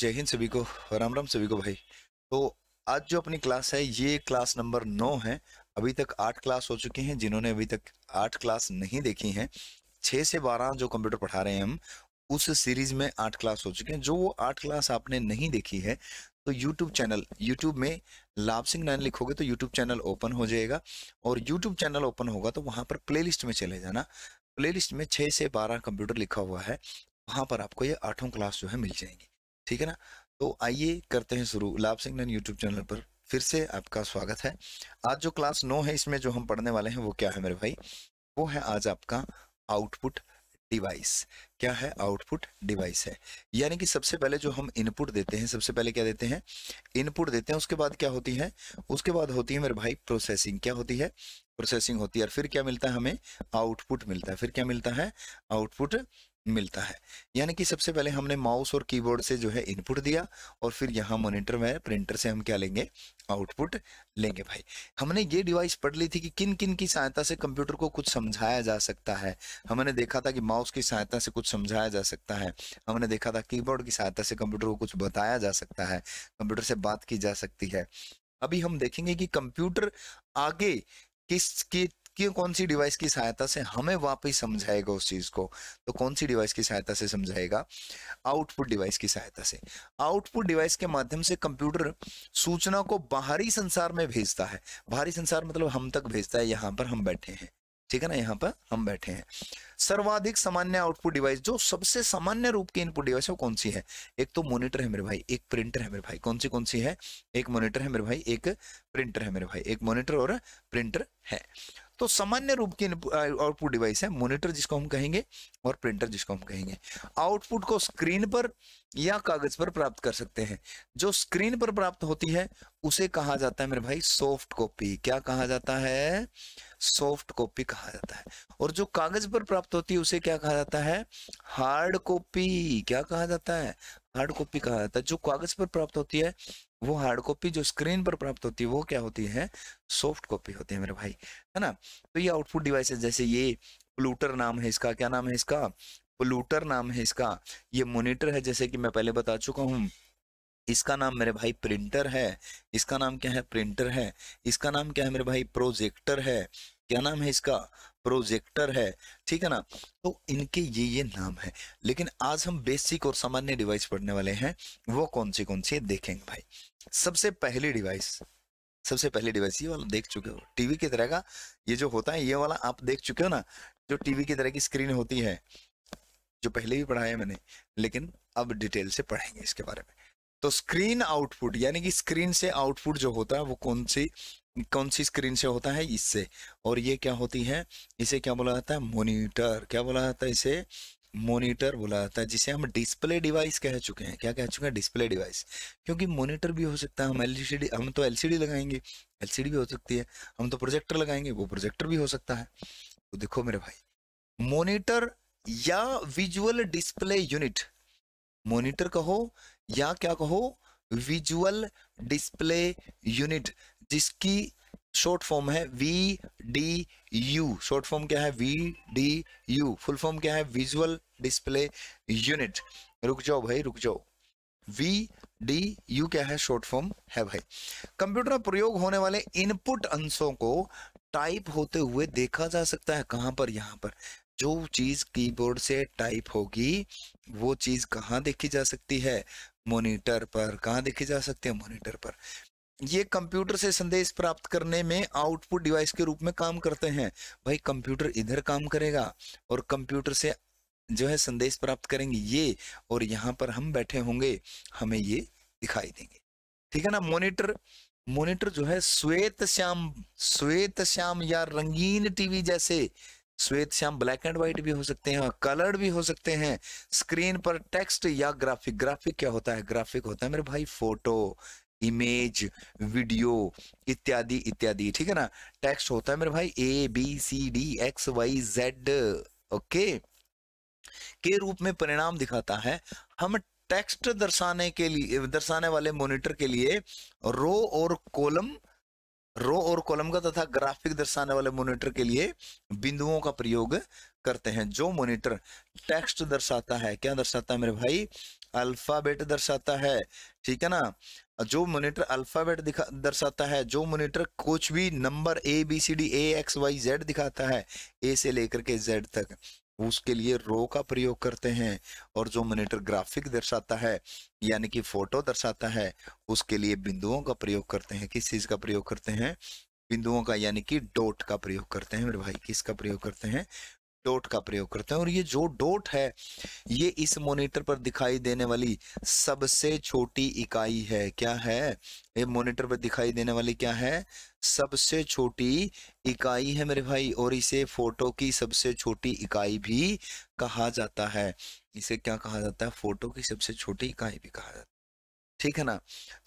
जय हिंद सभी को राम राम सभी को भाई तो आज जो अपनी क्लास है ये क्लास नंबर नौ है अभी तक आठ क्लास हो चुकी हैं जिन्होंने अभी तक आठ क्लास नहीं देखी हैं छः से बारह जो कंप्यूटर पढ़ा रहे हैं हम उस सीरीज में आठ क्लास हो चुके हैं जो वो आठ क्लास आपने नहीं देखी है तो YouTube चैनल YouTube में लाभ सिंह नैन लिखोगे तो YouTube चैनल ओपन हो जाएगा और YouTube चैनल ओपन होगा तो वहाँ पर प्लेलिस्ट में चले जाना प्लेलिस्ट में छः से बारह कंप्यूटर लिखा हुआ है वहाँ पर आपको ये आठों क्लास जो है मिल जाएंगी ठीक है ना तो आइए करते हैं शुरू लाभ सिंह यूट्यूब चैनल पर फिर से आपका स्वागत है आज जो क्लास नौ है इसमें जो हम पढ़ने वाले हैं वो क्या है मेरे भाई वो है आज आपका आउटपुट डिवाइस क्या है आउटपुट डिवाइस है यानी कि सबसे पहले जो हम इनपुट देते हैं सबसे पहले क्या देते हैं इनपुट देते हैं उसके बाद क्या होती है उसके बाद होती है मेरे भाई प्रोसेसिंग क्या होती है प्रोसेसिंग होती है और फिर क्या मिलता है हमें आउटपुट मिलता है फिर क्या मिलता है आउटपुट मिलता है यानी कि सबसे पहले हमने माउस और कीबोर्ड से जो है इनपुट दिया और फिर यहाँ मॉनिटर में प्रिंटर से हम क्या लेंगे आउटपुट लेंगे भाई हमने ये डिवाइस पढ़ ली थी कि किन किन की सहायता से कंप्यूटर को कुछ समझाया जा सकता है हमने देखा था कि माउस की सहायता से कुछ समझाया जा सकता है हमने देखा था कीबोर्ड की सहायता से कंप्यूटर को कुछ बताया जा सकता है कंप्यूटर से बात की जा सकती है अभी हम देखेंगे कि कंप्यूटर आगे किसके कि कौन सी डिवाइस की सहायता से हमें वापस समझाएगा उस चीज को तो कौन सी डिवाइस की सहायता से समझाएगा आउटपुट डिवाइस की सहायता से आउटपुट डिवाइस के माध्यम से कंप्यूटर सूचना को बाहरी संसार में भेजता है बाहरी संसार मतलब हम तक भेजता है यहाँ पर हम बैठे हैं ठीक है ना यहाँ पर हम बैठे हैं सर्वाधिक सामान्य आउटपुट डिवाइस जो सबसे सामान्य रूप की इनपुट डिवाइस है वो कौन सी है एक तो मॉनिटर है मेरे भाई एक प्रिंटर है मेरे भाई कौन सी कौन सी है एक मॉनिटर है मेरे भाई एक प्रिंटर है मेरे भाई एक मॉनिटर और प्रिंटर है तो सामान्य रूप की आउटपुट डिवाइस है मॉनिटर जिसको हम कहेंगे और प्रिंटर जिसको हम कहेंगे आउटपुट को स्क्रीन पर या कागज पर प्राप्त कर सकते हैं जो स्क्रीन पर प्राप्त होती है उसे कहा जाता है मेरे भाई सॉफ्ट कॉपी क्या कहा जाता है सॉफ्ट कॉपी कहा जाता है और जो कागज पर प्राप्त होती है उसे क्या कहा जाता है हार्ड कॉपी क्या कहा जाता है हार्ड कॉपी कहा जाता है जो कागज पर प्राप्त होती है वो हार्ड कॉपी जो स्क्रीन पर प्राप्त होती है वो क्या होती है सॉफ्ट कॉपी होती है मेरे भाई है ना तो ये आउटपुट डिवाइसेस जैसे ये प्लूटर नाम है इसका क्या नाम है इसका प्लूटर नाम है इसका ये मोनिटर है जैसे कि मैं पहले बता चुका हूँ इसका नाम मेरे भाई प्रिंटर है इसका नाम क्या है प्रिंटर है इसका नाम क्या है मेरे भाई प्रोजेक्टर है क्या नाम है इसका प्रोजेक्टर है ठीक है ना तो इनके ये ये नाम है लेकिन आज हम बेसिक और सामान्य डिवाइस पढ़ने वाले हैं वो कौन सी कौन सी देखेंगे भाई सबसे पहली डिवाइस सबसे पहली डिवाइस ये वाला देख चुके हो टीवी की तरह का ये जो होता है ये वाला आप देख चुके हो ना जो टीवी की तरह की स्क्रीन होती है जो पहले भी पढ़ाया मैंने लेकिन अब डिटेल से पढ़ेंगे इसके बारे में तो स्क्रीन आउटपुट यानी कि स्क्रीन से आउटपुट जो होता है वो कौन सी कौन सी स्क्रीन से होता है इससे और ये क्या होती है इसे क्या बोला जाता है मोनीटर क्या बोला जाता है इसे मोनीटर बोला जाता है जिसे हम डिस्प्ले डिवाइस कह चुके हैं क्या कह चुके हैं डिस्प्ले डिवाइस क्योंकि मोनीटर भी हो सकता है हम एल हम तो एल लगाएंगे एल भी हो सकती है हम तो प्रोजेक्टर लगाएंगे वो प्रोजेक्टर भी हो सकता है तो देखो मेरे भाई मोनीटर या विजुअल डिस्प्ले यूनिट मोनीटर कहो या क्या कहो विजुअल डिस्प्ले यूनिट जिसकी शॉर्ट फॉर्म है V D U short form क्या है V D U full form क्या है विजुअल डिस्प्ले यूनिट रुक जाओ भाई रुक जाओ वी डी यू क्या है शॉर्ट फॉर्म है भाई कंप्यूटर में प्रयोग होने वाले इनपुट अंशों को टाइप होते हुए देखा जा सकता है कहां पर यहां पर जो चीज कीबोर्ड से टाइप होगी वो चीज कहां देखी जा सकती है मॉनिटर पर कहा देखी जा सकती है मॉनिटर पर ये कंप्यूटर से संदेश प्राप्त करने में आउटपुट डिवाइस के रूप में काम करते हैं भाई कंप्यूटर इधर काम करेगा और कंप्यूटर से जो है संदेश प्राप्त करेंगे ये और यहाँ पर हम बैठे होंगे हमें ये दिखाई देंगे ठीक है ना मॉनिटर मॉनिटर जो है श्वेत श्याम श्वेत श्याम या रंगीन टीवी जैसे श्वेत श्याम ब्लैक एंड व्हाइट भी हो सकते हैं और कलर्ड भी हो सकते हैं स्क्रीन पर टेक्स्ट या ग्राफिक ग्राफिक क्या होता है ग्राफिक होता है मेरे भाई फोटो इमेज वीडियो इत्यादि इत्यादि ठीक है ना टेक्स्ट होता है मेरे भाई A B C D X Y Z okay के रूप में परिणाम दिखाता है हम टेक्स्ट दर्शाने के लिए दर्शाने वाले मॉनिटर के लिए रो और कॉलम रो और कॉलम का तथा ग्राफिक दर्शाने वाले मॉनिटर के लिए बिंदुओं का प्रयोग करते हैं जो मॉनिटर टेक्स्ट दर्शाता है क्या दर्शाता है मेरे भाई अल्फाबेट दर्शाता है ठीक है ना जो मोनिटर अल्फाबेट दिखा दर्शाता है जो मोनिटर कुछ भी number A B C D A X Y Z दिखाता है ए से लेकर के जेड तक उसके लिए रो का प्रयोग करते हैं और जो मोनिटर ग्राफिक दर्शाता है यानी कि फोटो दर्शाता है उसके लिए बिंदुओं का प्रयोग करते हैं किस चीज का प्रयोग करते हैं बिंदुओं का यानी कि डॉट का प्रयोग करते हैं मेरे भाई किसका प्रयोग करते हैं डोट का प्रयोग करते हैं और ये जो डोट है ये इस मॉनिटर पर दिखाई देने वाली सबसे छोटी इकाई है क्या है ये मॉनिटर पर दिखाई देने वाली क्या है सबसे छोटी इकाई है मेरे भाई और इसे फोटो की सबसे छोटी इकाई भी कहा जाता है इसे क्या कहा जाता है फोटो की सबसे छोटी इकाई भी कहा जाता है ठीक है ना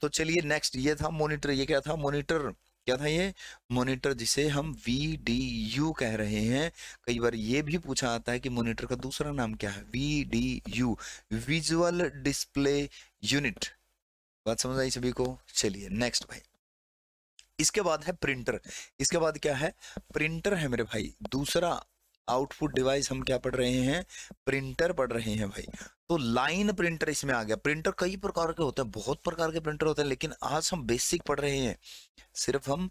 तो चलिए नेक्स्ट ये था मोनिटर ये क्या था मोनिटर क्या था ये मोनिटर जिसे हम वी डी यू कह रहे हैं कई बार ये भी पूछा आता है कि मोनिटर का दूसरा नाम क्या है V D U visual display unit बात समझ आई सभी को चलिए नेक्स्ट भाई इसके बाद है प्रिंटर इसके बाद क्या है प्रिंटर है मेरे भाई दूसरा आउटपुट डिवाइस हम क्या पढ़ रहे हैं प्रिंटर पढ़ रहे हैं भाई तो लाइन प्रिंटर इसमें आ गया प्रिंटर कई प्रकार के होते हैं बहुत प्रकार के प्रिंटर होते हैं लेकिन आज हम बेसिक पढ़ रहे हैं सिर्फ हम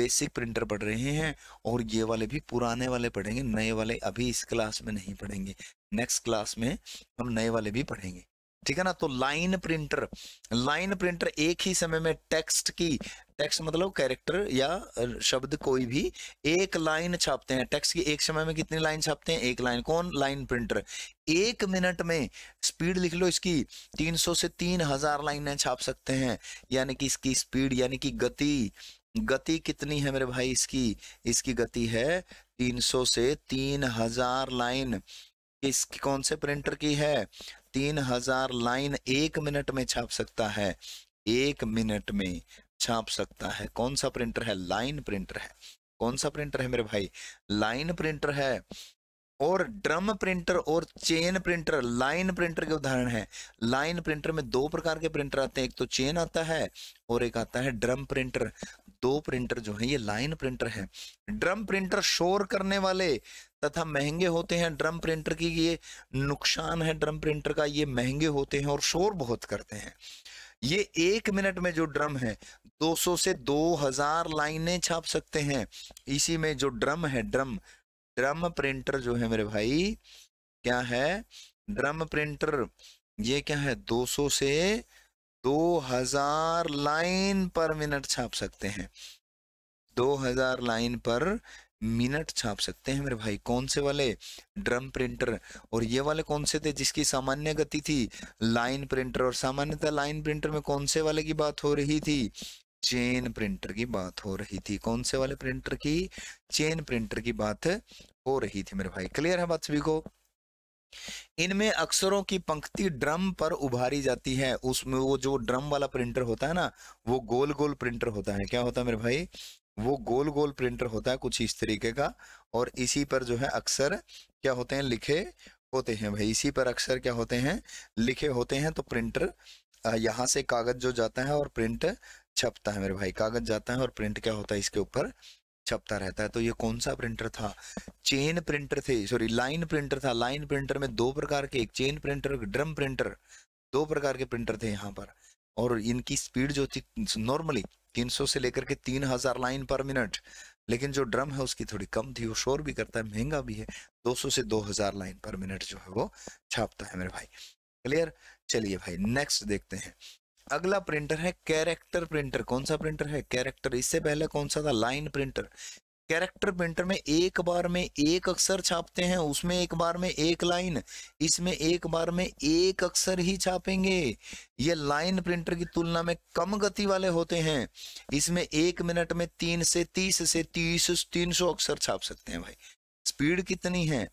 बेसिक प्रिंटर पढ़ रहे हैं और ये वाले भी पुराने वाले पढ़ेंगे नए वाले अभी इस क्लास में नहीं पढ़ेंगे नेक्स्ट क्लास में हम नए वाले भी पढ़ेंगे ठीक है ना तो लाइन प्रिंटर लाइन प्रिंटर एक ही समय में टेक्स्ट की टेक्स्ट मतलब कैरेक्टर या शब्द कोई भी एक लाइन छापते हैं टेक्स्ट की एक समय में कितनी लाइन छापते हैं एक लाइन कौन लाइन प्रिंटर एक मिनट में स्पीड लिख लो इसकी 300 से 3000 लाइनें छाप सकते हैं यानी कि इसकी स्पीड यानी कि गति गति कितनी है मेरे भाई इसकी इसकी गति है 300 से 3000 लाइन इसकी कौन से प्रिंटर की है तीन हजार लाइन एक मिनट में छाप सकता है एक मिनट में छाप सकता है कौन सा प्रिंटर है लाइन प्रिंटर है कौन सा प्रिंटर है मेरे भाई लाइन प्रिंटर है और ड्रम प्रिंटर और चेन प्रिंटर लाइन प्रिंटर के उदाहरण है लाइन प्रिंटर में दो प्रकार के प्रिंटर आते हैं एक तो चेन आता है और एक आता है ड्रम प्रिंटर दो प्रिंटर जो है ये लाइन प्रिंटर है ड्रम प्रिंटर शोर करने वाले तथा महंगे होते हैं ड्रम प्रिंटर की ये नुकसान है ड्रम प्रिंटर का ये महंगे होते हैं और शोर बहुत करते हैं ये एक मिनट में जो ड्रम है 200 से 2000 लाइनें छाप सकते हैं इसी में जो ड्रम है ड्रम ड्रम प्रिंटर जो है मेरे भाई क्या है ड्रम प्रिंटर ये क्या है 200 से 2000 लाइन पर मिनट छाप सकते हैं 2000 लाइन पर मिनट छाप सकते हैं मेरे भाई कौन से वाले ड्रम प्रिंटर और ये वाले कौन से थे जिसकी सामान्य गति थी लाइन प्रिंटर और सामान्यतः लाइन प्रिंटर में कौन से वाले की बात हो रही थी चेन प्रिंटर की बात हो रही थी कौन से वाले प्रिंटर की चेन प्रिंटर की बात हो रही थी मेरे भाई क्लियर है बात सभी को इनमें अक्षरों की पंक्ति ड्रम पर उभारी जाती है उसमें वो जो ड्रम वाला प्रिंटर होता है ना वो गोल गोल प्रिंटर होता है क्या होता है मेरे भाई वो गोल गोल प्रिंटर होता है कुछ इस तरीके का और इसी पर जो है अक्सर क्या होते हैं लिखे होते हैं भाई इसी पर अक्सर क्या होते हैं लिखे होते हैं तो प्रिंटर यहाँ से कागज जो जाता है और प्रिंट छपता है मेरे भाई कागज जाता है और प्रिंट क्या होता है इसके ऊपर छपता रहता है तो ये कौन सा प्रिंटर था चेन प्रिंटर थे सॉरी लाइन प्रिंटर था लाइन प्रिंटर में दो प्रकार के एक चेन प्रिंटर ड्रम प्रिंटर दो प्रकार के प्रिंटर थे यहाँ पर और इनकी स्पीड जो थी नॉर्मली 300 से लेकर के 3000 लाइन पर मिनट लेकिन जो ड्रम है उसकी थोड़ी कम थी वो शोर भी करता है महंगा भी है 200 से 2000 लाइन पर मिनट जो है वो छापता है मेरे भाई क्लियर चलिए भाई नेक्स्ट देखते हैं अगला प्रिंटर है कैरेक्टर प्रिंटर कौन सा प्रिंटर है कैरेक्टर इससे पहले कौन सा था लाइन प्रिंटर कैरेक्टर प्रिंटर में एक बार में एक अक्षर छापते हैं उसमें एक बार में एक लाइन इसमें एक बार में एक अक्षर ही छापेंगे ये लाइन प्रिंटर की तुलना में कम गति वाले होते हैं इसमें एक मिनट में तीन से तीस से तीस तीन सौ अक्षर छाप सकते हैं भाई स्पीड कितनी है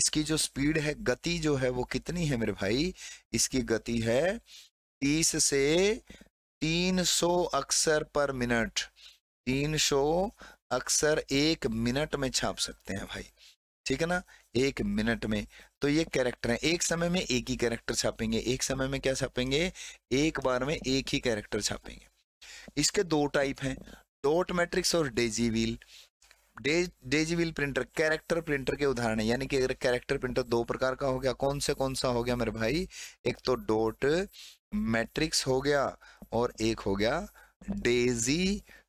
इसकी जो स्पीड है गति जो है वो कितनी है मेरे भाई इसकी गति है तीस से तीन अक्षर पर मिनट तीन अक्सर एक मिनट में छाप सकते हैं भाई ठीक है ना एक मिनट में तो ये कैरेक्टर है एक समय में एक ही कैरेक्टर छापेंगे एक समय में क्या छापेंगे एक बार में एक ही कैरेक्टर छापेंगे इसके दो टाइप हैं डॉट मैट्रिक्स और डेजी व्हील डे, daisy wheel printer character printer के उदाहरण है यानी कि अगर कैरेक्टर प्रिंटर दो प्रकार का हो गया कौन से कौन सा हो गया मेरे भाई एक तो डॉट मैट्रिक्स हो गया और एक हो गया डेजी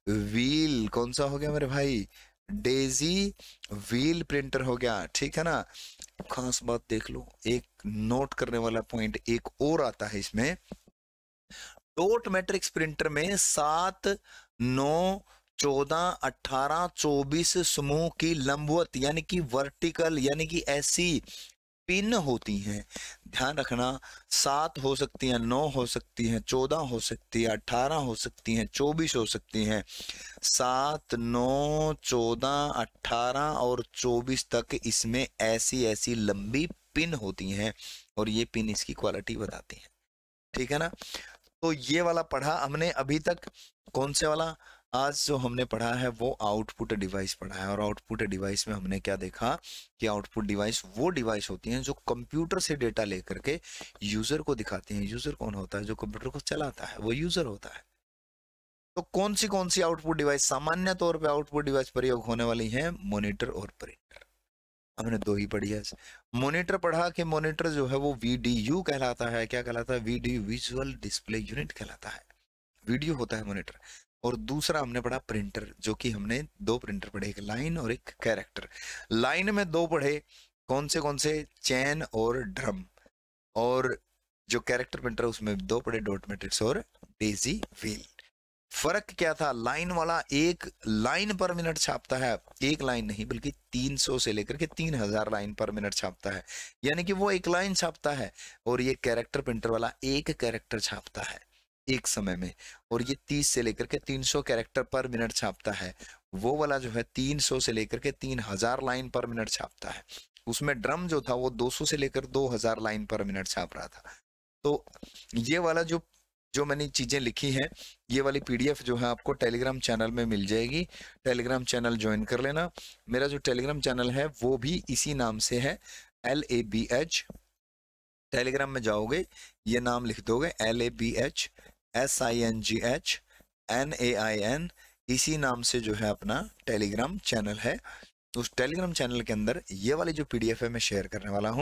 व्हील कौन सा हो गया मेरे भाई डेजी व्हील प्रिंटर हो गया ठीक है ना खास बात देख लो एक नोट करने वाला पॉइंट एक और आता है इसमें डोट मैट्रिक्स प्रिंटर में सात नौ चौदह अट्ठारह चौबीस समूह की लंबवत यानी कि वर्टिकल यानी कि ऐसी भिन्न होती हैं ध्यान रखना सात हो सकती हैं नौ हो सकती हैं चौदह हो सकती है अठारह हो सकती हैं चौबीस हो सकती हैं सात नौ चौदह अठारह और चौबीस तक इसमें ऐसी ऐसी लंबी पिन होती हैं और ये पिन इसकी क्वालिटी बताती है ठीक है ना तो ये वाला पढ़ा हमने अभी तक कौन से वाला आज जो हमने पढ़ा है वो आउटपुट डिवाइस पढ़ा है और आउटपुट डिवाइस में हमने क्या देखा कि आउटपुट डिवाइस वो डिवाइस होती हैं जो कंप्यूटर से डेटा लेकर के यूजर को दिखाती हैं यूजर कौन होता है जो कंप्यूटर को चलाता है वो यूजर होता है तो कौन सी कौन सी आउटपुट डिवाइस सामान्य तौर पर आउटपुट डिवाइस प्रयोग होने वाली है मोनिटर और प्रिंटर हमने दो ही पढ़ी है मोनिटर पढ़ा कि मोनिटर जो है वो वी कहलाता है क्या कहलाता है वीडीयू विजुअल डिस्प्ले यूनिट कहलाता है वीडियो होता है मोनिटर और दूसरा हमने पढ़ा प्रिंटर जो कि हमने दो प्रिंटर पढ़े एक लाइन और एक कैरेक्टर लाइन में दो पढ़े कौन से कौन से चैन और ड्रम और जो कैरेक्टर प्रिंटर उसमें दो पड़े डॉट मैट्रिक्स और डेजी व्हील फर्क क्या था लाइन वाला एक लाइन पर मिनट छापता है एक लाइन नहीं बल्कि 300 से लेकर के 3000 लाइन पर मिनट छापता है यानी कि वो एक लाइन छापता है और ये कैरेक्टर प्रिंटर वाला एक कैरेक्टर छापता है एक समय में और ये 30 से लेकर के 300 कैरेक्टर पर मिनट छापता है वो वाला जो है 300 से लेकर के 3000 लाइन पर मिनट छापता है उसमें ड्रम जो था वो 200 से लेकर 2000 लाइन पर मिनट छाप रहा था तो ये वाला जो जो मैंने चीज़ें लिखी हैं ये वाली पीडीएफ जो है आपको टेलीग्राम चैनल में मिल जाएगी टेलीग्राम चैनल ज्वाइन कर लेना मेरा जो टेलीग्राम चैनल है वो भी इसी नाम से है L A B H Telegram में जाओगे ये नाम लिख दोगे L A B H S I N G H N A I N इसी नाम से जो है अपना टेलीग्राम चैनल है उस टेलीग्राम चैनल के अंदर ये वाली जो पीडीएफ है मैं शेयर करने वाला हूँ